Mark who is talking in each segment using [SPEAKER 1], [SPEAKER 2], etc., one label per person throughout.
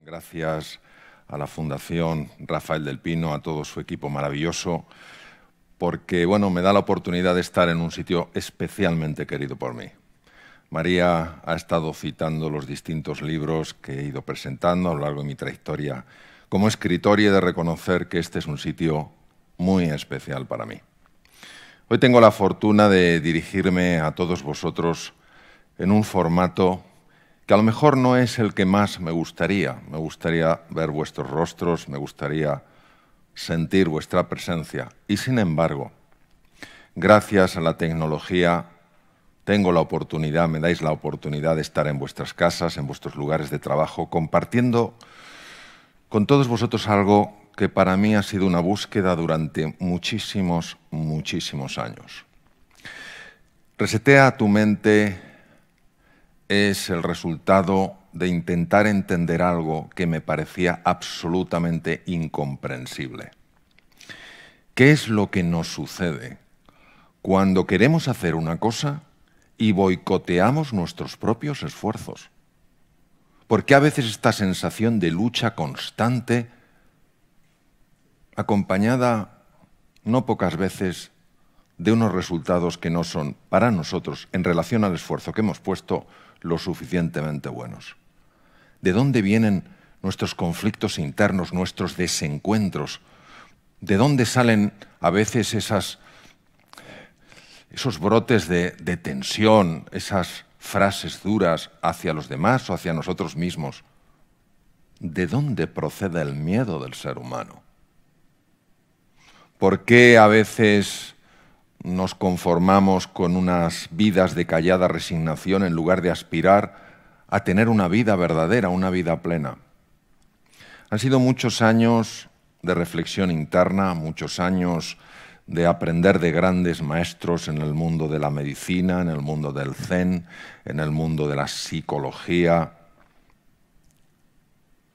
[SPEAKER 1] Gracias a la Fundación Rafael del Pino, a todo su equipo maravilloso, porque bueno, me da la oportunidad de estar en un sitio especialmente querido por mí. María ha estado citando los distintos libros que he ido presentando a lo largo de mi trayectoria como escritor y de reconocer que este es un sitio muy especial para mí. Hoy tengo la fortuna de dirigirme a todos vosotros en un formato que a lo mejor no es el que más me gustaría. Me gustaría ver vuestros rostros, me gustaría sentir vuestra presencia. Y sin embargo, gracias a la tecnología, tengo la oportunidad, me dais la oportunidad de estar en vuestras casas, en vuestros lugares de trabajo, compartiendo con todos vosotros algo que para mí ha sido una búsqueda durante muchísimos, muchísimos años. Resetea tu mente es el resultado de intentar entender algo que me parecía absolutamente incomprensible. ¿Qué es lo que nos sucede cuando queremos hacer una cosa y boicoteamos nuestros propios esfuerzos? Porque a veces esta sensación de lucha constante, acompañada no pocas veces de unos resultados que no son para nosotros, en relación al esfuerzo que hemos puesto, lo suficientemente buenos. ¿De dónde vienen nuestros conflictos internos, nuestros desencuentros? ¿De dónde salen a veces esos brotes de, de tensión, esas frases duras hacia los demás o hacia nosotros mismos. ¿De dónde procede el miedo del ser humano? ¿Por qué a veces nos conformamos con unas vidas de callada resignación en lugar de aspirar a tener una vida verdadera, una vida plena? Han sido muchos años de reflexión interna, muchos años de aprender de grandes maestros en el mundo de la medicina, en el mundo del zen, en el mundo de la psicología.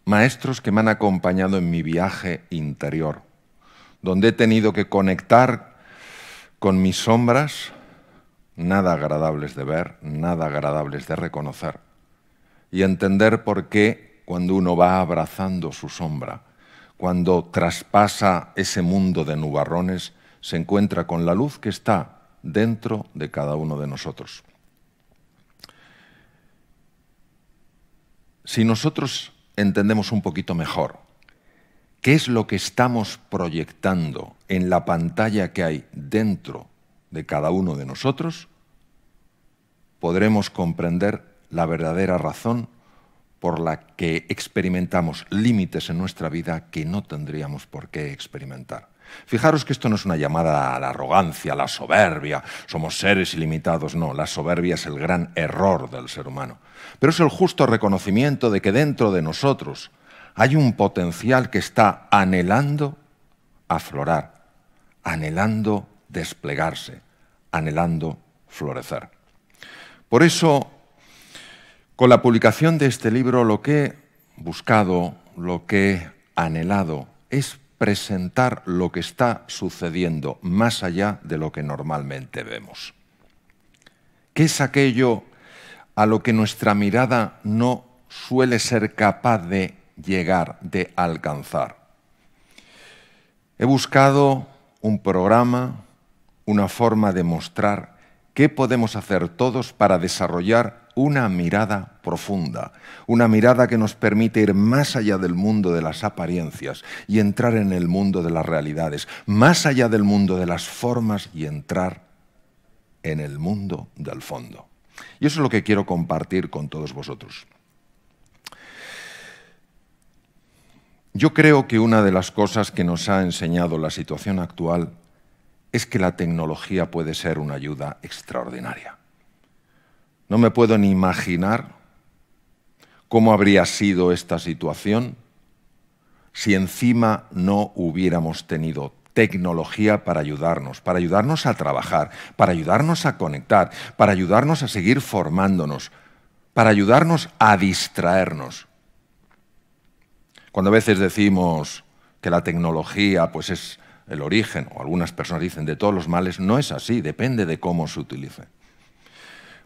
[SPEAKER 1] Maestros que me han acompañado en mi viaje interior, donde he tenido que conectar con mis sombras, nada agradables de ver, nada agradables de reconocer, y entender por qué cuando uno va abrazando su sombra, cuando traspasa ese mundo de nubarrones, se encuentra con la luz que está dentro de cada uno de nosotros. Si nosotros entendemos un poquito mejor qué es lo que estamos proyectando en la pantalla que hay dentro de cada uno de nosotros, podremos comprender la verdadera razón por la que experimentamos límites en nuestra vida que no tendríamos por qué experimentar. Fijaros que esto no es una llamada a la arrogancia, a la soberbia, somos seres ilimitados, no, la soberbia es el gran error del ser humano, pero es el justo reconocimiento de que dentro de nosotros hay un potencial que está anhelando aflorar, anhelando desplegarse, anhelando florecer. Por eso, con la publicación de este libro, lo que he buscado, lo que he anhelado, es presentar lo que está sucediendo más allá de lo que normalmente vemos. ¿Qué es aquello a lo que nuestra mirada no suele ser capaz de llegar, de alcanzar? He buscado un programa, una forma de mostrar qué podemos hacer todos para desarrollar una mirada profunda, una mirada que nos permite ir más allá del mundo de las apariencias y entrar en el mundo de las realidades, más allá del mundo de las formas y entrar en el mundo del fondo. Y eso es lo que quiero compartir con todos vosotros. Yo creo que una de las cosas que nos ha enseñado la situación actual es que la tecnología puede ser una ayuda extraordinaria. No me puedo ni imaginar cómo habría sido esta situación si encima no hubiéramos tenido tecnología para ayudarnos, para ayudarnos a trabajar, para ayudarnos a conectar, para ayudarnos a seguir formándonos, para ayudarnos a distraernos. Cuando a veces decimos que la tecnología pues es el origen, o algunas personas dicen de todos los males, no es así, depende de cómo se utilice.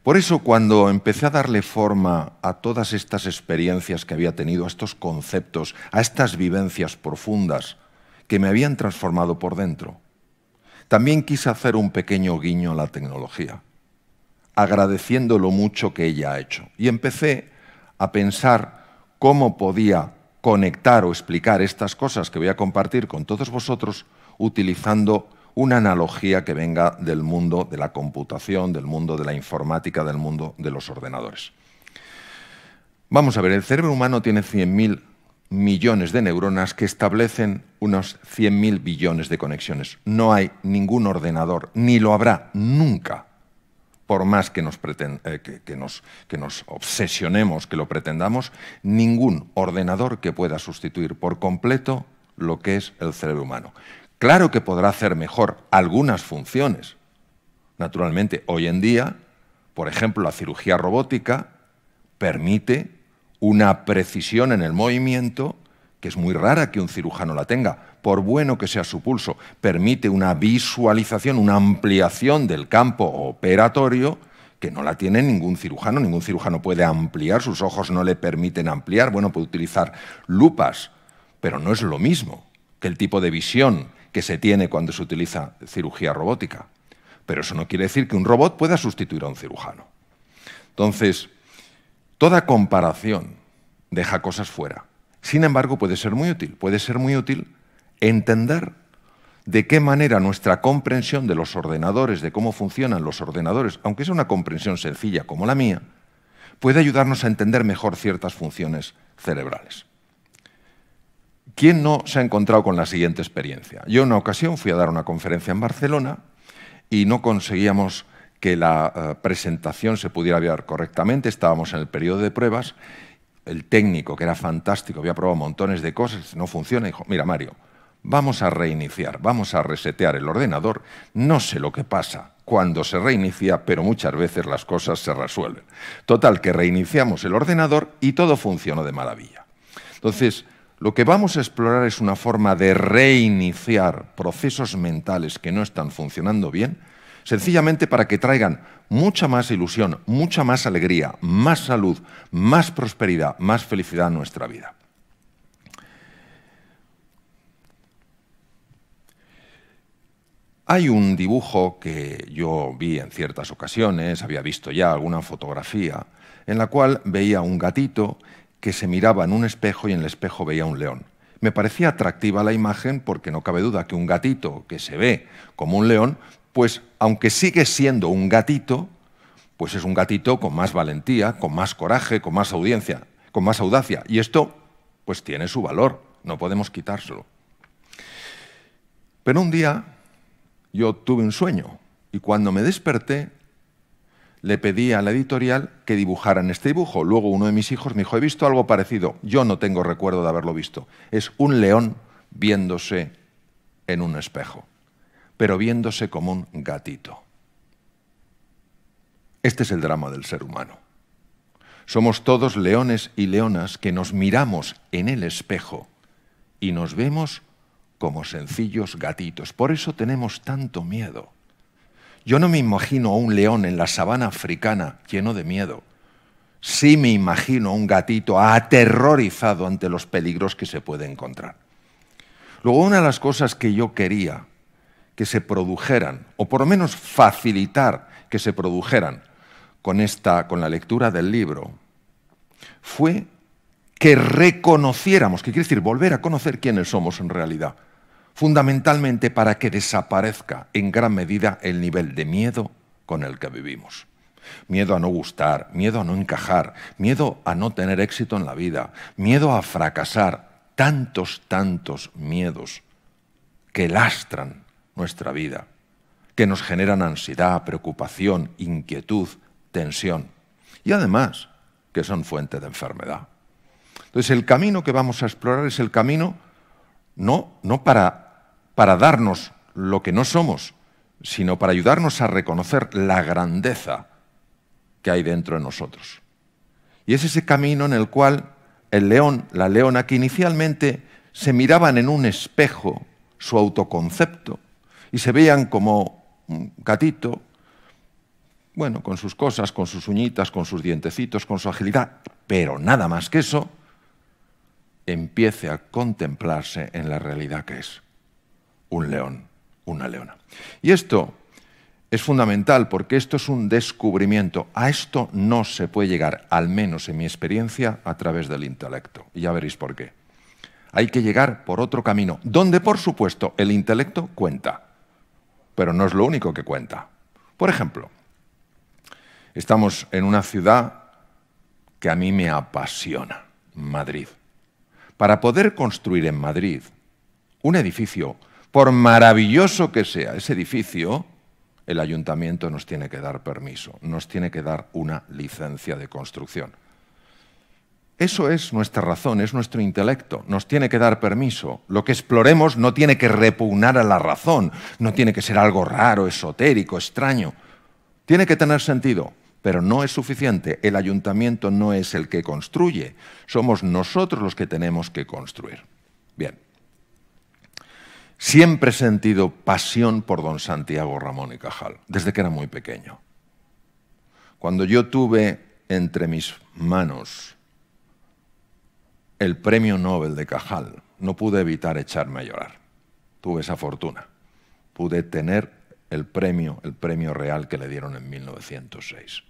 [SPEAKER 1] Por eso cuando empecé a darle forma a todas estas experiencias que había tenido, a estos conceptos, a estas vivencias profundas que me habían transformado por dentro, también quise hacer un pequeño guiño a la tecnología, agradeciendo lo mucho que ella ha hecho. Y empecé a pensar cómo podía conectar o explicar estas cosas que voy a compartir con todos vosotros utilizando una analogía que venga del mundo de la computación, del mundo de la informática, del mundo de los ordenadores. Vamos a ver, el cerebro humano tiene 100.000 millones de neuronas que establecen unos 100.000 billones de conexiones. No hay ningún ordenador, ni lo habrá nunca, por más eh, que nos, que nos, obsesionemos, que lo pretendamos, ningún ordenador que pueda sustituir por completo lo que es el cerebro humano. Claro que podrá hacer mejor algunas funciones. Naturalmente, hoy en día, por ejemplo, la cirugía robótica permite una precisión en el movimiento que es muy rara que un cirujano la tenga, por bueno que sea su pulso, permite una visualización, una ampliación del campo operatorio que no la tiene ningún cirujano, ningún cirujano puede ampliar, sus ojos no le permiten ampliar, bueno, puede utilizar lupas, pero no es lo mismo que el tipo de visión que se tiene cuando se utiliza cirugía robótica. Pero eso no quiere decir que un robot pueda sustituir a un cirujano. Entonces, toda comparación deja cosas fuera. Sin embargo, puede ser muy útil. Puede ser muy útil entender de qué manera nuestra comprensión de los ordenadores, de cómo funcionan los ordenadores, aunque sea una comprensión sencilla como la mía, puede ayudarnos a entender mejor ciertas funciones cerebrales. ¿Quién no se ha encontrado con la siguiente experiencia? Yo en una ocasión fui a dar una conferencia en Barcelona y no conseguíamos que la eh, presentación se pudiera ver correctamente, estábamos en el periodo de pruebas, el técnico, que era fantástico, había probado montones de cosas, no funciona, dijo, mira Mario, vamos a reiniciar, vamos a resetear el ordenador, no sé lo que pasa cuando se reinicia, pero muchas veces las cosas se resuelven. Total, que reiniciamos el ordenador y todo funcionó de maravilla. Entonces, lo que vamos a explorar es una forma de reiniciar procesos mentales que no están funcionando bien, sencillamente para que traigan mucha más ilusión, mucha más alegría, más salud, más prosperidad, más felicidad a nuestra vida. Hay un dibujo que yo vi en ciertas ocasiones, había visto ya alguna fotografía, en la cual veía un gatito que se miraba en un espejo y en el espejo veía un león. Me parecía atractiva la imagen porque no cabe duda que un gatito que se ve como un león, pues aunque sigue siendo un gatito, pues es un gatito con más valentía, con más coraje, con más audiencia, con más audacia. Y esto pues tiene su valor, no podemos quitárselo. Pero un día yo tuve un sueño y cuando me desperté le pedí a la editorial que dibujaran este dibujo. Luego uno de mis hijos me dijo, he visto algo parecido. Yo no tengo recuerdo de haberlo visto. Es un león viéndose en un espejo, pero viéndose como un gatito. Este es el drama del ser humano. Somos todos leones y leonas que nos miramos en el espejo y nos vemos como sencillos gatitos. Por eso tenemos tanto miedo. Yo no me imagino a un león en la sabana africana lleno de miedo. Sí me imagino a un gatito aterrorizado ante los peligros que se puede encontrar. Luego, una de las cosas que yo quería que se produjeran, o por lo menos facilitar que se produjeran con, esta, con la lectura del libro, fue que reconociéramos, que quiere decir volver a conocer quiénes somos en realidad fundamentalmente para que desaparezca en gran medida el nivel de miedo con el que vivimos. Miedo a no gustar, miedo a no encajar, miedo a no tener éxito en la vida, miedo a fracasar, tantos, tantos miedos que lastran nuestra vida, que nos generan ansiedad, preocupación, inquietud, tensión y además que son fuente de enfermedad. Entonces el camino que vamos a explorar es el camino no, no para para darnos lo que no somos, sino para ayudarnos a reconocer la grandeza que hay dentro de nosotros. Y es ese camino en el cual el león, la leona, que inicialmente se miraban en un espejo su autoconcepto y se veían como un gatito, bueno, con sus cosas, con sus uñitas, con sus dientecitos, con su agilidad, pero nada más que eso, empiece a contemplarse en la realidad que es un león, una leona. Y esto es fundamental porque esto es un descubrimiento. A esto no se puede llegar, al menos en mi experiencia, a través del intelecto. Y ya veréis por qué. Hay que llegar por otro camino, donde por supuesto el intelecto cuenta, pero no es lo único que cuenta. Por ejemplo, estamos en una ciudad que a mí me apasiona, Madrid. Para poder construir en Madrid un edificio por maravilloso que sea ese edificio, el ayuntamiento nos tiene que dar permiso, nos tiene que dar una licencia de construcción. Eso es nuestra razón, es nuestro intelecto, nos tiene que dar permiso. Lo que exploremos no tiene que repugnar a la razón, no tiene que ser algo raro, esotérico, extraño. Tiene que tener sentido, pero no es suficiente. El ayuntamiento no es el que construye, somos nosotros los que tenemos que construir. Bien. Siempre he sentido pasión por don Santiago Ramón y Cajal, desde que era muy pequeño. Cuando yo tuve entre mis manos el premio Nobel de Cajal, no pude evitar echarme a llorar. Tuve esa fortuna. Pude tener el premio, el premio real que le dieron en 1906.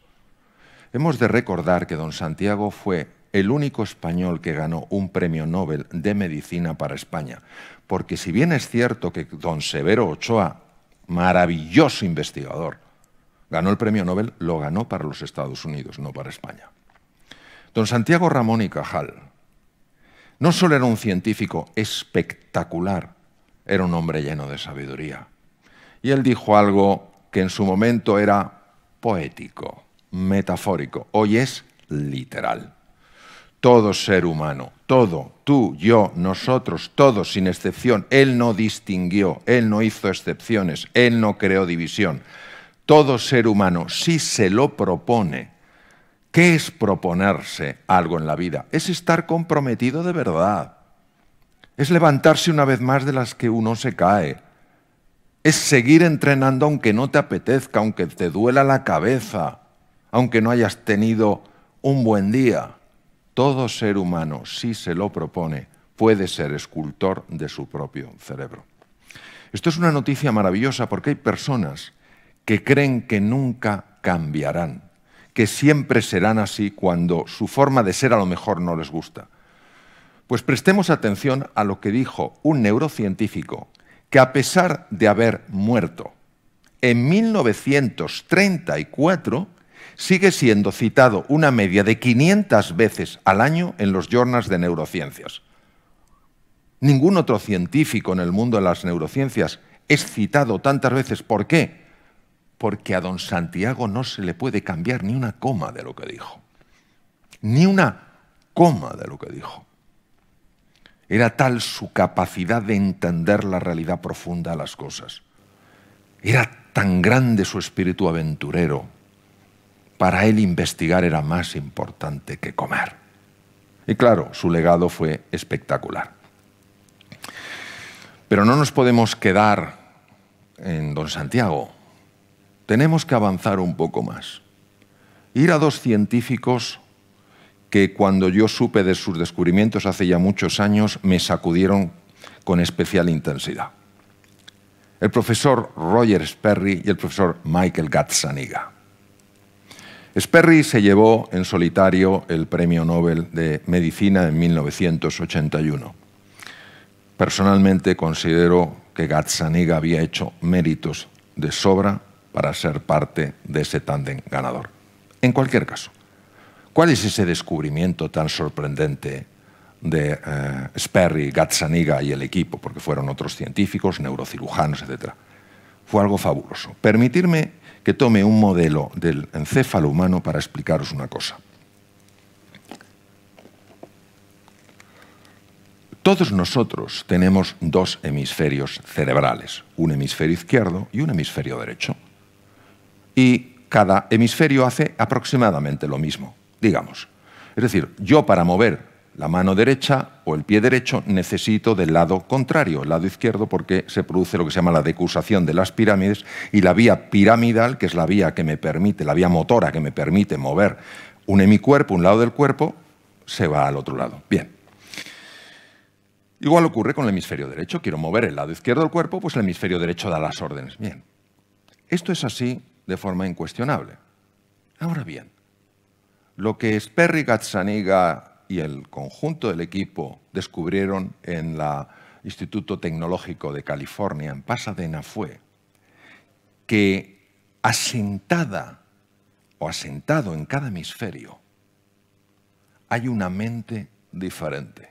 [SPEAKER 1] Hemos de recordar que don Santiago fue el único español que ganó un premio Nobel de medicina para España. Porque si bien es cierto que don Severo Ochoa, maravilloso investigador, ganó el premio Nobel, lo ganó para los Estados Unidos, no para España. Don Santiago Ramón y Cajal no solo era un científico espectacular, era un hombre lleno de sabiduría. Y él dijo algo que en su momento era poético, metafórico, hoy es literal todo ser humano, todo, tú, yo, nosotros, todos sin excepción. Él no distinguió, Él no hizo excepciones, Él no creó división. Todo ser humano, si se lo propone, ¿qué es proponerse algo en la vida? Es estar comprometido de verdad. Es levantarse una vez más de las que uno se cae. Es seguir entrenando aunque no te apetezca, aunque te duela la cabeza, aunque no hayas tenido un buen día todo ser humano, si se lo propone, puede ser escultor de su propio cerebro. Esto es una noticia maravillosa porque hay personas que creen que nunca cambiarán, que siempre serán así cuando su forma de ser a lo mejor no les gusta. Pues prestemos atención a lo que dijo un neurocientífico que a pesar de haber muerto en 1934, sigue siendo citado una media de 500 veces al año en los journals de neurociencias. Ningún otro científico en el mundo de las neurociencias es citado tantas veces. ¿Por qué? Porque a don Santiago no se le puede cambiar ni una coma de lo que dijo. Ni una coma de lo que dijo. Era tal su capacidad de entender la realidad profunda de las cosas. Era tan grande su espíritu aventurero, para él investigar era más importante que comer. Y claro, su legado fue espectacular. Pero no nos podemos quedar en Don Santiago. Tenemos que avanzar un poco más. Ir a dos científicos que cuando yo supe de sus descubrimientos hace ya muchos años me sacudieron con especial intensidad. El profesor Roger Sperry y el profesor Michael Gazzaniga. Sperry se llevó en solitario el Premio Nobel de Medicina en 1981. Personalmente considero que Gazzaniga había hecho méritos de sobra para ser parte de ese tándem ganador. En cualquier caso, ¿cuál es ese descubrimiento tan sorprendente de eh, Sperry, Gazzaniga y el equipo? Porque fueron otros científicos, neurocirujanos, etc fue algo fabuloso. Permitirme que tome un modelo del encéfalo humano para explicaros una cosa. Todos nosotros tenemos dos hemisferios cerebrales, un hemisferio izquierdo y un hemisferio derecho. Y cada hemisferio hace aproximadamente lo mismo, digamos. Es decir, yo para mover la mano derecha o el pie derecho, necesito del lado contrario, el lado izquierdo, porque se produce lo que se llama la decusación de las pirámides y la vía piramidal, que es la vía que me permite, la vía motora que me permite mover un hemicuerpo, un lado del cuerpo, se va al otro lado. Bien. Igual ocurre con el hemisferio derecho. Quiero mover el lado izquierdo del cuerpo, pues el hemisferio derecho da las órdenes. Bien. Esto es así de forma incuestionable. Ahora bien, lo que Sperry Gazzaniga y el conjunto del equipo descubrieron en el Instituto Tecnológico de California, en Pasadena, fue que asentada o asentado en cada hemisferio hay una mente diferente.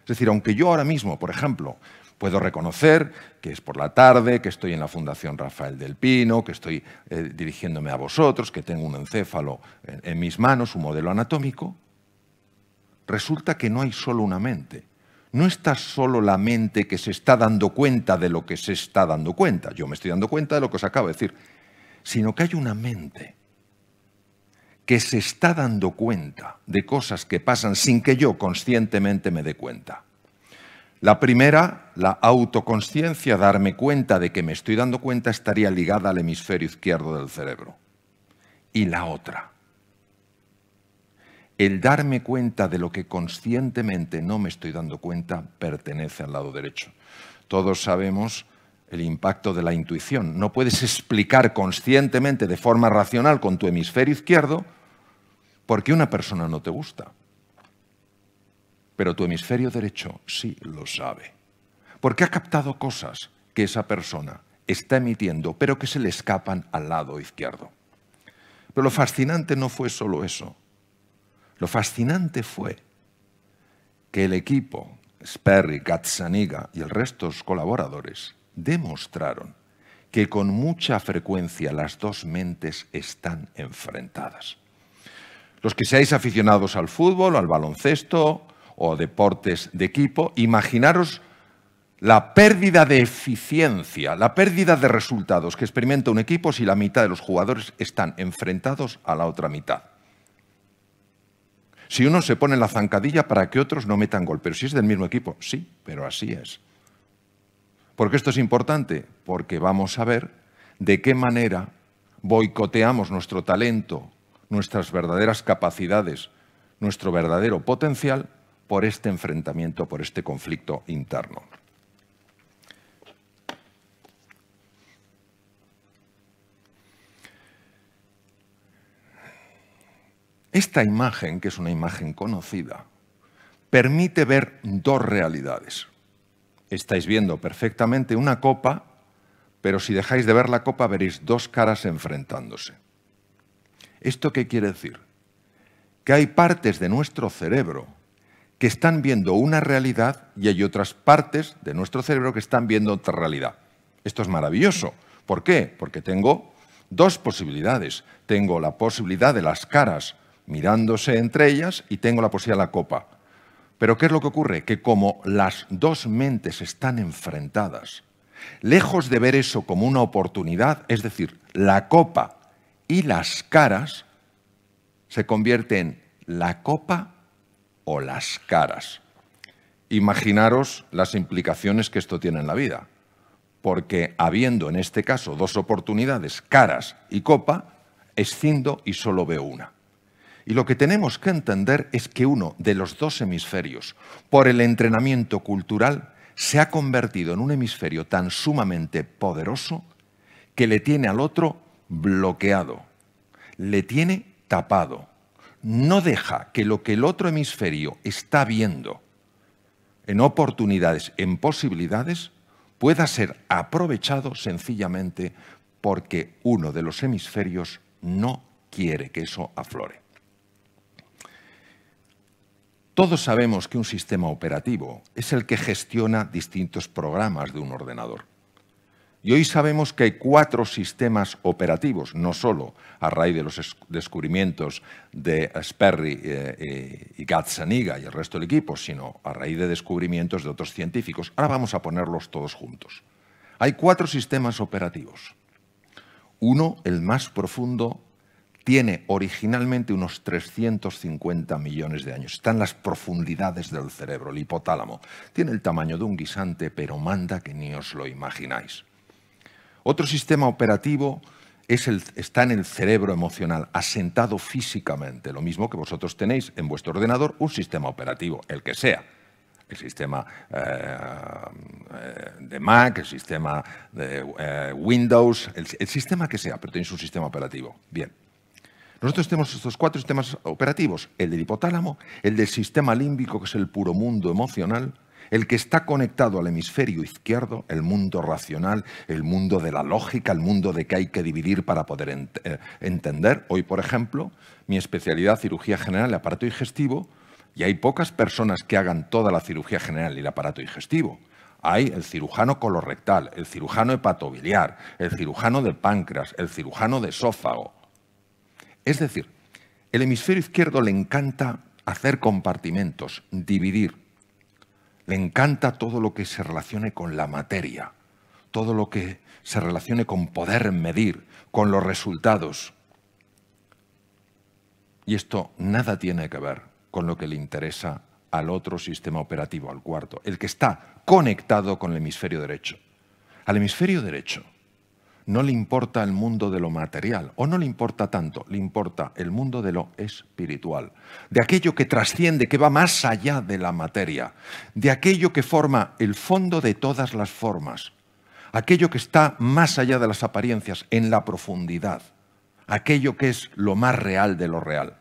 [SPEAKER 1] Es decir, aunque yo ahora mismo, por ejemplo, puedo reconocer que es por la tarde, que estoy en la Fundación Rafael del Pino, que estoy eh, dirigiéndome a vosotros, que tengo un encéfalo en mis manos, un modelo anatómico, resulta que no hay solo una mente. No está solo la mente que se está dando cuenta de lo que se está dando cuenta, yo me estoy dando cuenta de lo que os acabo de decir, sino que hay una mente que se está dando cuenta de cosas que pasan sin que yo conscientemente me dé cuenta. La primera, la autoconsciencia, darme cuenta de que me estoy dando cuenta, estaría ligada al hemisferio izquierdo del cerebro. Y la otra, el darme cuenta de lo que conscientemente no me estoy dando cuenta pertenece al lado derecho. Todos sabemos el impacto de la intuición. No puedes explicar conscientemente, de forma racional, con tu hemisferio izquierdo, por qué una persona no te gusta. Pero tu hemisferio derecho sí lo sabe. Porque ha captado cosas que esa persona está emitiendo, pero que se le escapan al lado izquierdo. Pero lo fascinante no fue solo eso lo fascinante fue que el equipo, Sperry, Gazzaniga y el resto de los colaboradores, demostraron que con mucha frecuencia las dos mentes están enfrentadas. Los que seáis aficionados al fútbol, al baloncesto o a deportes de equipo, imaginaros la pérdida de eficiencia, la pérdida de resultados que experimenta un equipo si la mitad de los jugadores están enfrentados a la otra mitad. Si uno se pone en la zancadilla para que otros no metan gol, pero si es del mismo equipo, sí, pero así es. ¿Por qué esto es importante? Porque vamos a ver de qué manera boicoteamos nuestro talento, nuestras verdaderas capacidades, nuestro verdadero potencial por este enfrentamiento, por este conflicto interno. Esta imagen, que es una imagen conocida, permite ver dos realidades. Estáis viendo perfectamente una copa, pero si dejáis de ver la copa veréis dos caras enfrentándose. ¿Esto qué quiere decir? Que hay partes de nuestro cerebro que están viendo una realidad y hay otras partes de nuestro cerebro que están viendo otra realidad. Esto es maravilloso. ¿Por qué? Porque tengo dos posibilidades. Tengo la posibilidad de las caras mirándose entre ellas y tengo la de La Copa. Pero ¿qué es lo que ocurre? Que como las dos mentes están enfrentadas, lejos de ver eso como una oportunidad, es decir, la copa y las caras, se convierte en la copa o las caras. Imaginaros las implicaciones que esto tiene en la vida, porque habiendo en este caso dos oportunidades, caras y copa, escindo y solo veo una. Y lo que tenemos que entender es que uno de los dos hemisferios, por el entrenamiento cultural, se ha convertido en un hemisferio tan sumamente poderoso que le tiene al otro bloqueado, le tiene tapado, no deja que lo que el otro hemisferio está viendo en oportunidades, en posibilidades, pueda ser aprovechado sencillamente porque uno de los hemisferios no quiere que eso aflore. Todos sabemos que un sistema operativo es el que gestiona distintos programas de un ordenador. Y hoy sabemos que hay cuatro sistemas operativos, no solo a raíz de los descubrimientos de Sperry eh, eh, y Gazzaniga y el resto del equipo, sino a raíz de descubrimientos de otros científicos. Ahora vamos a ponerlos todos juntos. Hay cuatro sistemas operativos. Uno, el más profundo tiene originalmente unos 350 millones de años. Está en las profundidades del cerebro, el hipotálamo. Tiene el tamaño de un guisante, pero manda que ni os lo imagináis. Otro sistema operativo está en el cerebro emocional, asentado físicamente, lo mismo que vosotros tenéis en vuestro ordenador un sistema operativo, el que sea. El sistema eh, de Mac, el sistema de eh, Windows, el sistema que sea, pero tenéis un sistema operativo. Bien. Nosotros tenemos estos cuatro sistemas operativos, el del hipotálamo, el del sistema límbico, que es el puro mundo emocional, el que está conectado al hemisferio izquierdo, el mundo racional, el mundo de la lógica, el mundo de que hay que dividir para poder eh, entender. Hoy, por ejemplo, mi especialidad, cirugía general, el aparato digestivo, y hay pocas personas que hagan toda la cirugía general y el aparato digestivo. Hay el cirujano colorectal, el cirujano hepatobiliar, el cirujano de páncreas, el cirujano de esófago. Es decir, el hemisferio izquierdo le encanta hacer compartimentos, dividir. Le encanta todo lo que se relacione con la materia, todo lo que se relacione con poder medir, con los resultados. Y esto nada tiene que ver con lo que le interesa al otro sistema operativo, al cuarto, el que está conectado con el hemisferio derecho. Al hemisferio derecho no le importa el mundo de lo material, o no le importa tanto, le importa el mundo de lo espiritual, de aquello que trasciende, que va más allá de la materia, de aquello que forma el fondo de todas las formas, aquello que está más allá de las apariencias, en la profundidad, aquello que es lo más real de lo real.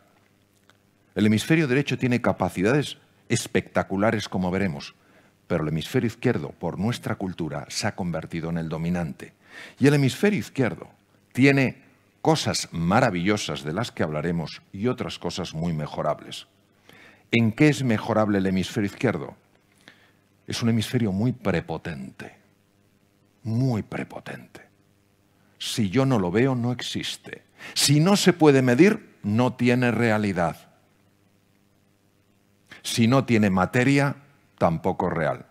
[SPEAKER 1] El hemisferio derecho tiene capacidades espectaculares, como veremos, pero el hemisferio izquierdo, por nuestra cultura, se ha convertido en el dominante y el hemisferio izquierdo tiene cosas maravillosas de las que hablaremos y otras cosas muy mejorables. ¿En qué es mejorable el hemisferio izquierdo? Es un hemisferio muy prepotente, muy prepotente. Si yo no lo veo, no existe. Si no se puede medir, no tiene realidad. Si no tiene materia, tampoco real.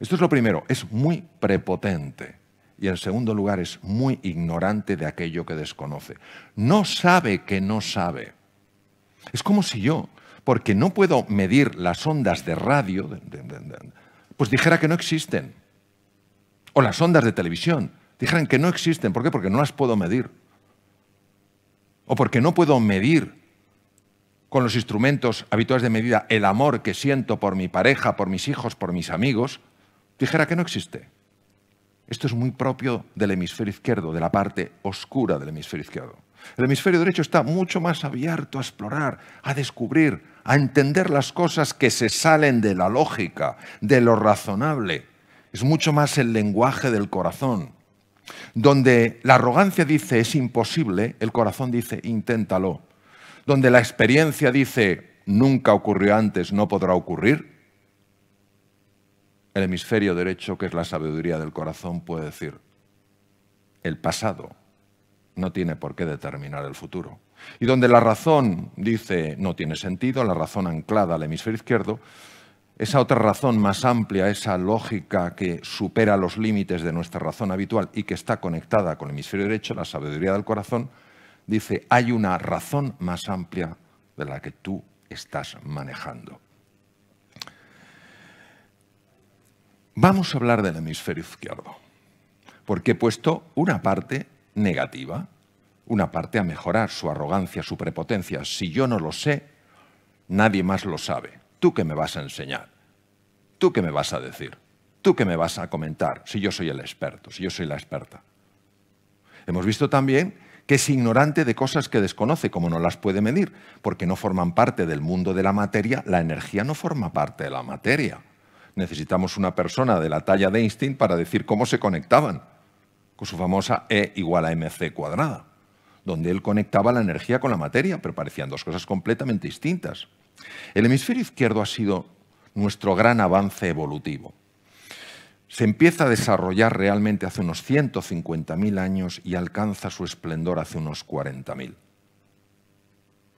[SPEAKER 1] Esto es lo primero, es muy prepotente y en segundo lugar es muy ignorante de aquello que desconoce. No sabe que no sabe. Es como si yo, porque no puedo medir las ondas de radio, pues dijera que no existen. O las ondas de televisión, dijeran que no existen. ¿Por qué? Porque no las puedo medir. O porque no puedo medir con los instrumentos habituales de medida el amor que siento por mi pareja, por mis hijos, por mis amigos, dijera que no existe. Esto es muy propio del hemisferio izquierdo, de la parte oscura del hemisferio izquierdo. El hemisferio derecho está mucho más abierto a explorar, a descubrir, a entender las cosas que se salen de la lógica, de lo razonable. Es mucho más el lenguaje del corazón. Donde la arrogancia dice es imposible, el corazón dice inténtalo. Donde la experiencia dice nunca ocurrió antes, no podrá ocurrir, el hemisferio derecho, que es la sabiduría del corazón, puede decir, el pasado no tiene por qué determinar el futuro. Y donde la razón dice no tiene sentido, la razón anclada al hemisferio izquierdo, esa otra razón más amplia, esa lógica que supera los límites de nuestra razón habitual y que está conectada con el hemisferio derecho, la sabiduría del corazón, dice hay una razón más amplia de la que tú estás manejando. Vamos a hablar del hemisferio izquierdo, porque he puesto una parte negativa, una parte a mejorar, su arrogancia, su prepotencia. Si yo no lo sé, nadie más lo sabe. ¿Tú qué me vas a enseñar? ¿Tú qué me vas a decir? ¿Tú qué me vas a comentar si yo soy el experto, si yo soy la experta? Hemos visto también que es ignorante de cosas que desconoce, como no las puede medir, porque no forman parte del mundo de la materia, la energía no forma parte de la materia necesitamos una persona de la talla de Einstein para decir cómo se conectaban, con su famosa E igual a mc cuadrada, donde él conectaba la energía con la materia, pero parecían dos cosas completamente distintas. El hemisferio izquierdo ha sido nuestro gran avance evolutivo. Se empieza a desarrollar realmente hace unos 150.000 años y alcanza su esplendor hace unos 40.000.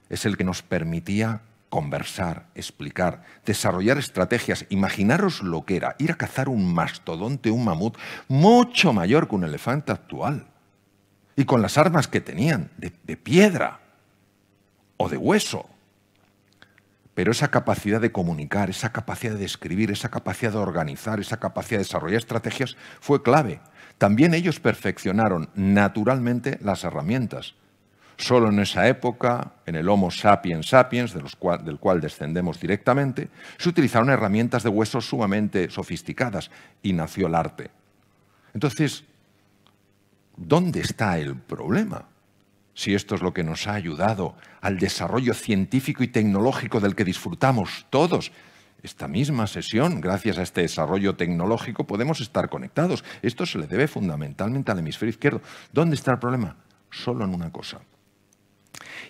[SPEAKER 1] Es el que nos permitía conversar, explicar, desarrollar estrategias, imaginaros lo que era ir a cazar un mastodonte, un mamut, mucho mayor que un elefante actual, y con las armas que tenían, de, piedra o de hueso. Pero esa capacidad de comunicar, esa capacidad de escribir, esa capacidad de organizar, esa capacidad de desarrollar estrategias fue clave. También ellos perfeccionaron naturalmente las herramientas. Solo en esa época, en el Homo sapiens sapiens, del cual descendemos directamente, se utilizaron herramientas de huesos sumamente sofisticadas y nació el arte. Entonces, ¿dónde está el problema? Si esto es lo que nos ha ayudado al desarrollo científico y tecnológico del que disfrutamos todos, esta misma sesión, gracias a este desarrollo tecnológico, podemos estar conectados. Esto se le debe fundamentalmente al hemisferio izquierdo. ¿Dónde está el problema? Solo en una cosa,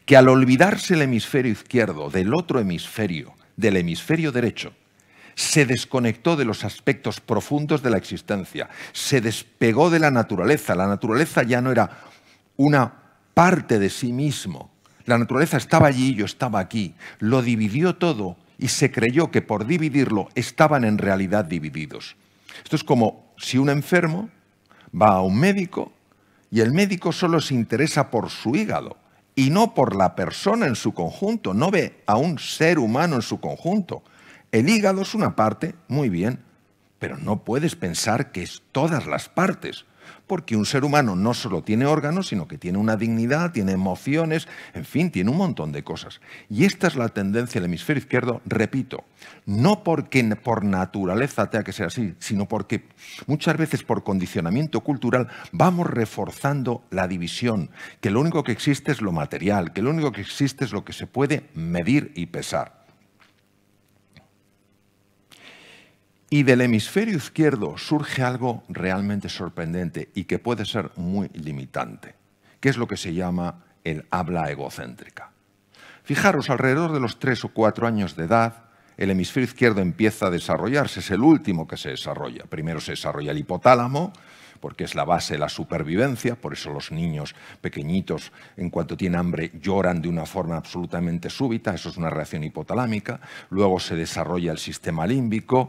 [SPEAKER 1] que al olvidarse el hemisferio izquierdo del otro hemisferio, del hemisferio derecho, se desconectó de los aspectos profundos de la existencia, se despegó de la naturaleza. La naturaleza ya no era una parte de sí mismo. La naturaleza estaba allí, y yo estaba aquí. Lo dividió todo y se creyó que por dividirlo estaban en realidad divididos. Esto es como si un enfermo va a un médico y el médico solo se interesa por su hígado y no por la persona en su conjunto, no ve a un ser humano en su conjunto. El hígado es una parte, muy bien, pero no puedes pensar que es todas las partes porque un ser humano no solo tiene órganos, sino que tiene una dignidad, tiene emociones, en fin, tiene un montón de cosas. Y esta es la tendencia del hemisferio izquierdo, repito, no porque por naturaleza tenga que ser así, sino porque muchas veces por condicionamiento cultural vamos reforzando la división, que lo único que existe es lo material, que lo único que existe es lo que se puede medir y pesar. Y del hemisferio izquierdo surge algo realmente sorprendente y que puede ser muy limitante, que es lo que se llama el habla egocéntrica. Fijaros, alrededor de los tres o cuatro años de edad, el hemisferio izquierdo empieza a desarrollarse, es el último que se desarrolla. Primero se desarrolla el hipotálamo, porque es la base de la supervivencia, por eso los niños pequeñitos, en cuanto tienen hambre, lloran de una forma absolutamente súbita, eso es una reacción hipotalámica, luego se desarrolla el sistema límbico,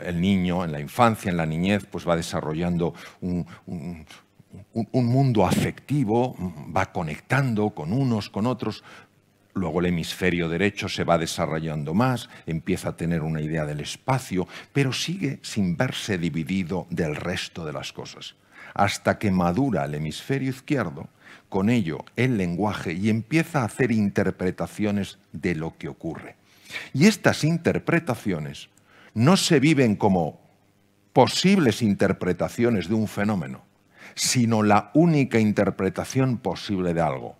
[SPEAKER 1] el niño en la infancia, en la niñez, pues va desarrollando un, un mundo afectivo, va conectando con unos, con otros, Luego el hemisferio derecho se va desarrollando más, empieza a tener una idea del espacio, pero sigue sin verse dividido del resto de las cosas. Hasta que madura el hemisferio izquierdo, con ello el lenguaje, y empieza a hacer interpretaciones de lo que ocurre. Y estas interpretaciones no se viven como posibles interpretaciones de un fenómeno, sino la única interpretación posible de algo.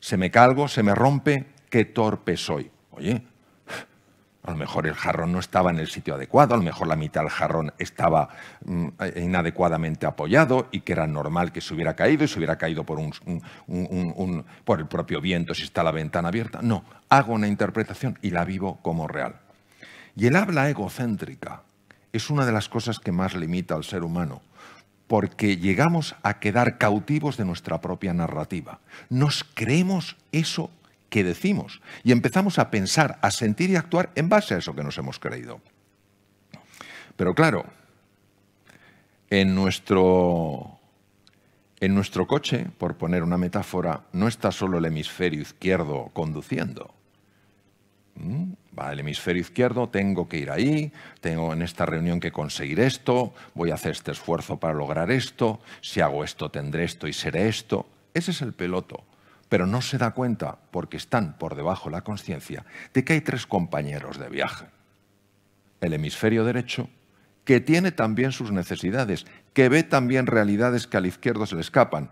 [SPEAKER 1] Se me calgo, se me rompe, qué torpe soy. Oye, a lo mejor el jarrón no estaba en el sitio adecuado, a lo mejor la mitad del jarrón estaba mm, inadecuadamente apoyado y que era normal que se hubiera caído y se hubiera caído por, por el propio viento si está la ventana abierta. No, hago una interpretación y la vivo como real. Y el habla egocéntrica es una de las cosas que más limita al ser humano, porque llegamos a quedar cautivos de nuestra propia narrativa. Nos creemos eso que decimos y empezamos a pensar, a sentir y actuar en base a eso que nos hemos creído. Pero claro, en nuestro, en nuestro coche, por poner una metáfora, no está solo el hemisferio izquierdo conduciendo, Mm, Va al hemisferio izquierdo, tengo que ir ahí, tengo en esta reunión que conseguir esto, voy a hacer este esfuerzo para lograr esto, si hago esto tendré esto y seré esto. Ese es el peloto. Pero no se da cuenta, porque están por debajo la conciencia, de que hay tres compañeros de viaje. El hemisferio derecho, que tiene también sus necesidades, que ve también realidades que al izquierdo se le escapan.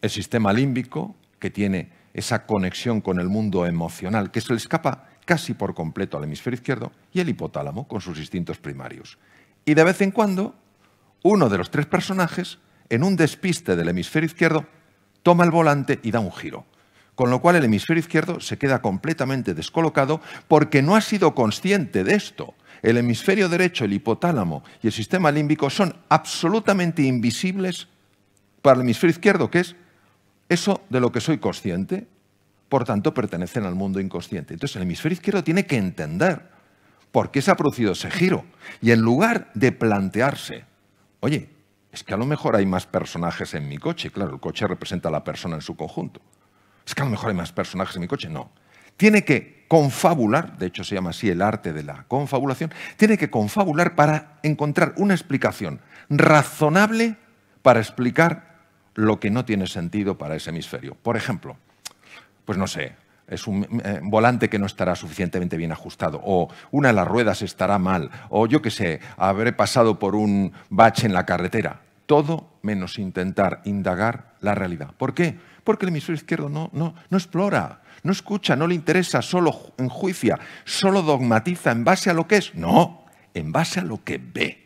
[SPEAKER 1] El sistema límbico, que tiene esa conexión con el mundo emocional que se le escapa casi por completo al hemisferio izquierdo y el hipotálamo con sus instintos primarios. Y de vez en cuando, uno de los tres personajes, en un despiste del hemisferio izquierdo, toma el volante y da un giro. Con lo cual el hemisferio izquierdo se queda completamente descolocado porque no ha sido consciente de esto. El hemisferio derecho, el hipotálamo y el sistema límbico son absolutamente invisibles para el hemisferio izquierdo, que es eso de lo que soy consciente, por tanto, pertenecen al mundo inconsciente. Entonces, el hemisferio izquierdo tiene que entender por qué se ha producido ese giro. Y en lugar de plantearse, oye, es que a lo mejor hay más personajes en mi coche. Claro, el coche representa a la persona en su conjunto. Es que a lo mejor hay más personajes en mi coche. No. Tiene que confabular, de hecho se llama así el arte de la confabulación, tiene que confabular para encontrar una explicación razonable para explicar lo que no tiene sentido para ese hemisferio. Por ejemplo, pues no sé, es eh, un volante que no estará suficientemente bien ajustado, o una de las ruedas estará mal, o yo qué sé, habré pasado por un bache en la carretera. Todo menos intentar indagar la realidad. ¿Por qué? Porque el hemisferio izquierdo no, no, no explora, no escucha, no le interesa, solo enjuicia, solo dogmatiza en base a lo que es. No, en base a lo que ve.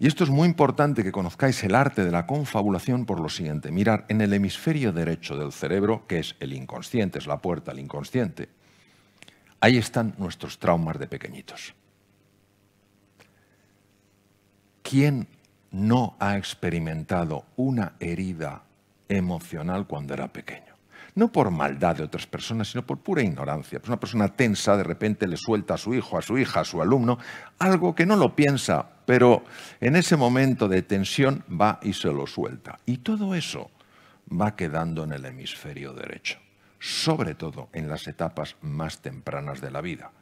[SPEAKER 1] Y esto es muy importante que conozcáis el arte de la confabulación por lo siguiente. Mirar en el hemisferio derecho del cerebro, que es el inconsciente, es la puerta al inconsciente, ahí están nuestros traumas de pequeñitos. ¿Quién no ha experimentado una herida emocional cuando era pequeño? no por maldad de otras personas, sino por pura ignorancia. Pues una persona tensa de repente le suelta a su hijo, a su hija, a su alumno, algo que no lo piensa, pero en ese momento de tensión va y se lo suelta. Y todo eso va quedando en el hemisferio derecho, sobre todo en las etapas más tempranas de la vida,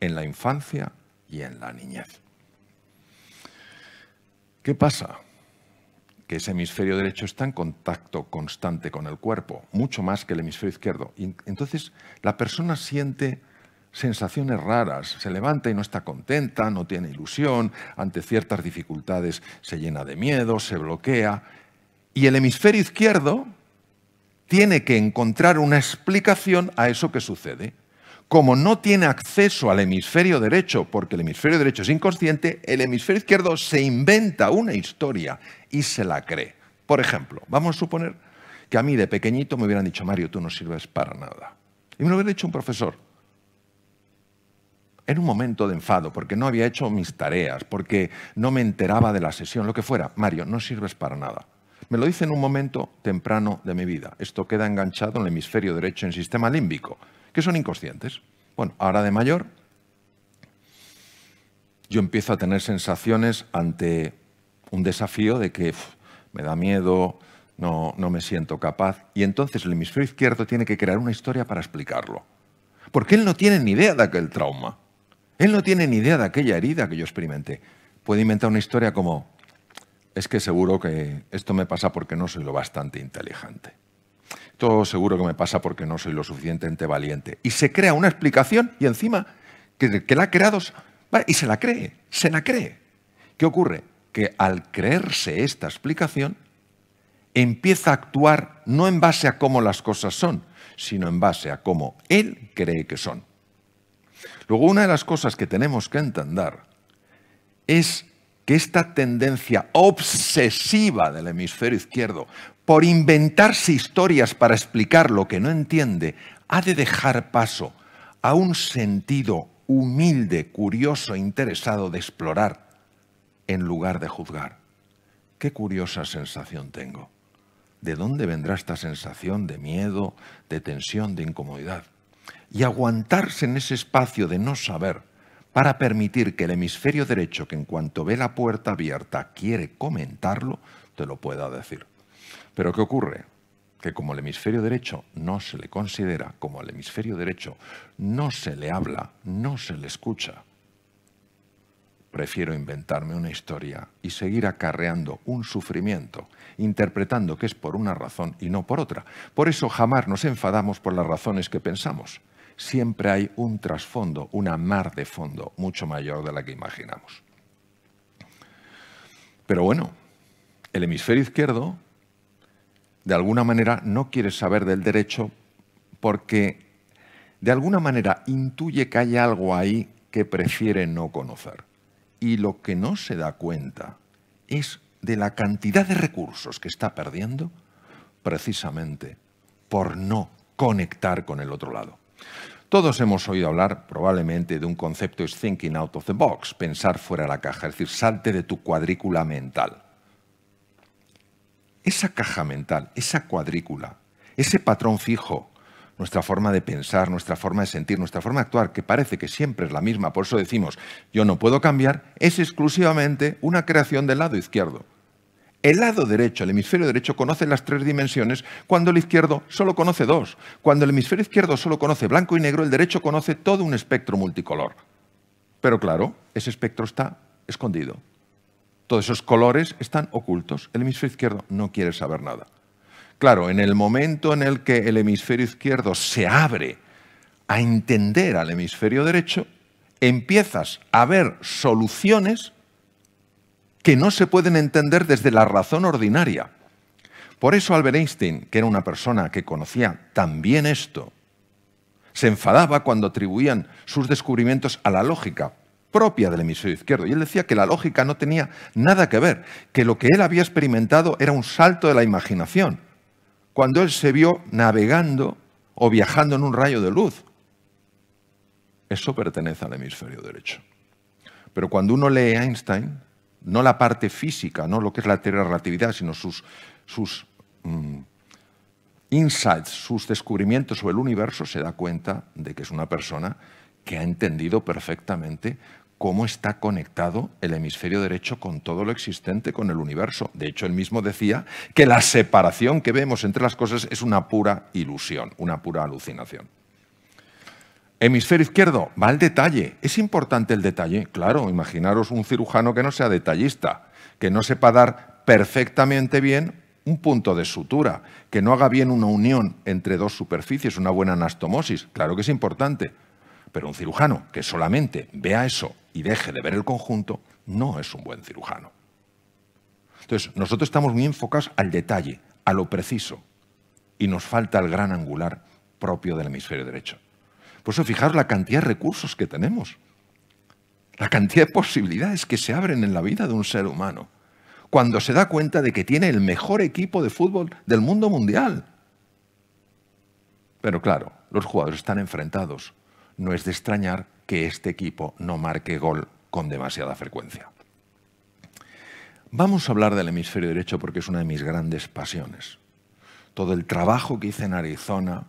[SPEAKER 1] en la infancia y en la niñez. ¿Qué pasa? que ese hemisferio derecho está en contacto constante con el cuerpo, mucho más que el hemisferio izquierdo. entonces la persona siente sensaciones raras, se levanta y no está contenta, no tiene ilusión, ante ciertas dificultades se llena de miedo, se bloquea. Y el hemisferio izquierdo tiene que encontrar una explicación a eso que sucede. Como no tiene acceso al hemisferio derecho, porque el hemisferio derecho es inconsciente, el hemisferio izquierdo se inventa una historia y se la cree. Por ejemplo, vamos a suponer que a mí de pequeñito me hubieran dicho, Mario, tú no sirves para nada. Y me lo hubiera dicho un profesor. En un momento de enfado, porque no había hecho mis tareas, porque no me enteraba de la sesión, lo que fuera. Mario, no sirves para nada. Me lo dice en un momento temprano de mi vida. Esto queda enganchado en el hemisferio derecho en el sistema límbico, que son inconscientes. Bueno, ahora de mayor, yo empiezo a tener sensaciones ante un desafío de que me da miedo, no, no me siento capaz. Y entonces el hemisferio izquierdo tiene que crear una historia para explicarlo. Porque él no tiene ni idea de aquel trauma. Él no tiene ni idea de aquella herida que yo experimenté. Puede inventar una historia como, es que seguro que esto me pasa porque no soy lo bastante inteligente. Esto seguro que me pasa porque no soy lo suficientemente valiente. Y se crea una explicación y encima que, que la ha creado y se la cree, se la cree. ¿Qué ocurre? que al creerse esta explicación, empieza a actuar no en base a cómo las cosas son, sino en base a cómo él cree que son. Luego, una de las cosas que tenemos que entender es que esta tendencia obsesiva del hemisferio izquierdo por inventarse historias para explicar lo que no entiende, ha de dejar paso a un sentido humilde, curioso, e interesado de explorar en lugar de juzgar. Qué curiosa sensación tengo. ¿De dónde vendrá esta sensación de miedo, de tensión, de incomodidad? Y aguantarse en ese espacio de no saber para permitir que el hemisferio derecho, que en cuanto ve la puerta abierta quiere comentarlo, te lo pueda decir. Pero ¿qué ocurre? Que como el hemisferio derecho no se le considera, como el hemisferio derecho no se le habla, no se le escucha, Prefiero inventarme una historia y seguir acarreando un sufrimiento, interpretando que es por una razón y no por otra. Por eso jamás nos enfadamos por las razones que pensamos. Siempre hay un trasfondo, una mar de fondo, mucho mayor de la que imaginamos. Pero bueno, el hemisferio izquierdo, de alguna manera, no quiere saber del derecho porque, de alguna manera, intuye que hay algo ahí que prefiere no conocer y lo que no se da cuenta es de la cantidad de recursos que está perdiendo precisamente por no conectar con el otro lado. Todos hemos oído hablar probablemente de un concepto es thinking out of the box, pensar fuera de la caja, es decir, salte de tu cuadrícula mental. Esa caja mental, esa cuadrícula, ese patrón fijo nuestra forma de pensar, nuestra forma de sentir, nuestra forma de actuar, que parece que siempre es la misma, por eso decimos yo no puedo cambiar, es exclusivamente una creación del lado izquierdo. El lado derecho, el hemisferio derecho, conoce las tres dimensiones cuando el izquierdo solo conoce dos. Cuando el hemisferio izquierdo solo conoce blanco y negro, el derecho conoce todo un espectro multicolor. Pero claro, ese espectro está escondido. Todos esos colores están ocultos. El hemisferio izquierdo no quiere saber nada. Claro, en el momento en el que el hemisferio izquierdo se abre a entender al hemisferio derecho, empiezas a ver soluciones que no se pueden entender desde la razón ordinaria. Por eso Albert Einstein, que era una persona que conocía también esto, se enfadaba cuando atribuían sus descubrimientos a la lógica propia del hemisferio izquierdo. Y él decía que la lógica no tenía nada que ver, que lo que él había experimentado era un salto de la imaginación cuando él se vio navegando o viajando en un rayo de luz. Eso pertenece al hemisferio derecho. Pero cuando uno lee Einstein, no la parte física, no lo que es la teoría de la relatividad, sino sus, mm, insights, sus descubrimientos sobre el universo, se da cuenta de que es una persona que ha entendido perfectamente cómo está conectado el hemisferio derecho con todo lo existente, con el universo. De hecho, él mismo decía que la separación que vemos entre las cosas es una pura ilusión, una pura alucinación. Hemisferio izquierdo, va al detalle. ¿Es importante el detalle? Claro, imaginaros un cirujano que no sea detallista, que no sepa dar perfectamente bien un punto de sutura, que no haga bien una unión entre dos superficies, una buena anastomosis. Claro que es importante. Pero un cirujano que solamente vea eso y deje de ver el conjunto, no es un buen cirujano. Entonces, nosotros estamos muy enfocados al detalle, a lo preciso, y nos falta el gran angular propio del hemisferio derecho. Por eso fijaros la cantidad de recursos que tenemos, la cantidad de posibilidades que se abren en la vida de un ser humano, cuando se da cuenta de que tiene el mejor equipo de fútbol del mundo mundial. Pero claro, los jugadores están enfrentados no es de extrañar que este equipo no marque gol con demasiada frecuencia. Vamos a hablar del hemisferio derecho porque es una de mis grandes pasiones. Todo el trabajo que hice en Arizona